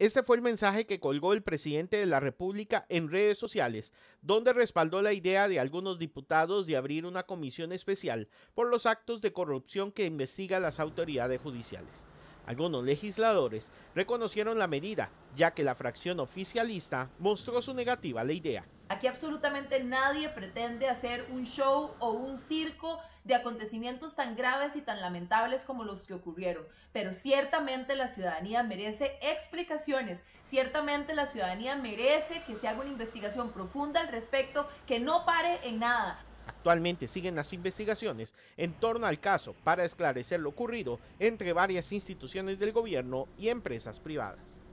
Este fue el mensaje que colgó el presidente de la República en redes sociales, donde respaldó la idea de algunos diputados de abrir una comisión especial por los actos de corrupción que investiga las autoridades judiciales. Algunos legisladores reconocieron la medida, ya que la fracción oficialista mostró su negativa a la idea. Aquí absolutamente nadie pretende hacer un show o un circo de acontecimientos tan graves y tan lamentables como los que ocurrieron, pero ciertamente la ciudadanía merece explicaciones, ciertamente la ciudadanía merece que se haga una investigación profunda al respecto, que no pare en nada. Actualmente siguen las investigaciones en torno al caso para esclarecer lo ocurrido entre varias instituciones del gobierno y empresas privadas.